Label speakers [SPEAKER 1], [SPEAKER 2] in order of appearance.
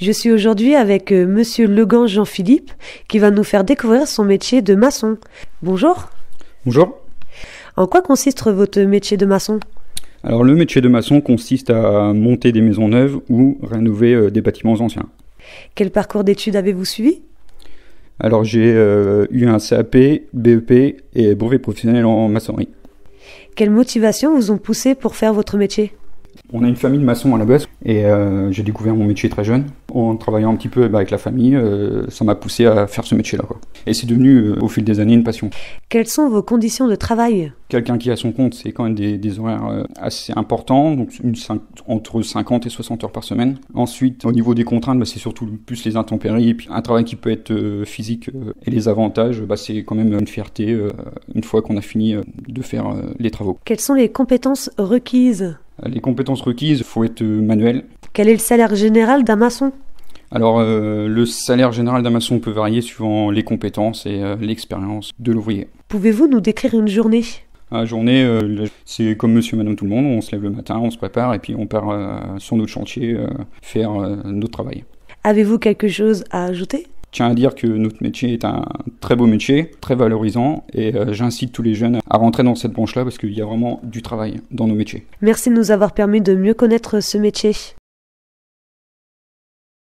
[SPEAKER 1] Je suis aujourd'hui avec euh, monsieur Legan Jean-Philippe qui va nous faire découvrir son métier de maçon. Bonjour. Bonjour. En quoi consiste votre métier de maçon
[SPEAKER 2] Alors le métier de maçon consiste à monter des maisons neuves ou rénover euh, des bâtiments anciens.
[SPEAKER 1] Quel parcours d'études avez-vous suivi
[SPEAKER 2] Alors j'ai euh, eu un CAP, BEP et brevet professionnel en maçonnerie.
[SPEAKER 1] Quelles motivations vous ont poussé pour faire votre métier
[SPEAKER 2] on a une famille de maçons à la base et euh, j'ai découvert mon métier très jeune. En travaillant un petit peu bah, avec la famille, euh, ça m'a poussé à faire ce métier-là. Et c'est devenu euh, au fil des années une passion.
[SPEAKER 1] Quelles sont vos conditions de travail
[SPEAKER 2] Quelqu'un qui a son compte, c'est quand même des, horaires assez importants, donc entre 50 et 60 heures par semaine. Ensuite, au niveau des contraintes, bah, c'est surtout plus les intempéries et puis un travail qui peut être physique et les avantages, bah, c'est quand même une fierté une fois qu'on a fini de faire les travaux.
[SPEAKER 1] Quelles sont les compétences requises
[SPEAKER 2] les compétences requises, il faut être euh, manuel.
[SPEAKER 1] Quel est le salaire général d'un maçon
[SPEAKER 2] alors, euh, le salaire général d'un maçon peut varier suivant les compétences et euh, l'expérience de l'ouvrier.
[SPEAKER 1] Pouvez-vous nous décrire une journée
[SPEAKER 2] La journée, c'est comme monsieur, madame, tout le monde. On se lève le matin, on se prépare et puis on part sur notre chantier faire notre travail.
[SPEAKER 1] Avez-vous quelque chose à ajouter
[SPEAKER 2] tiens à dire que notre métier est un très beau métier, très valorisant, et euh, j'incite tous les jeunes à rentrer dans cette branche-là parce qu'il y a vraiment du travail dans nos métiers.
[SPEAKER 1] Merci de nous avoir permis de mieux connaître ce métier.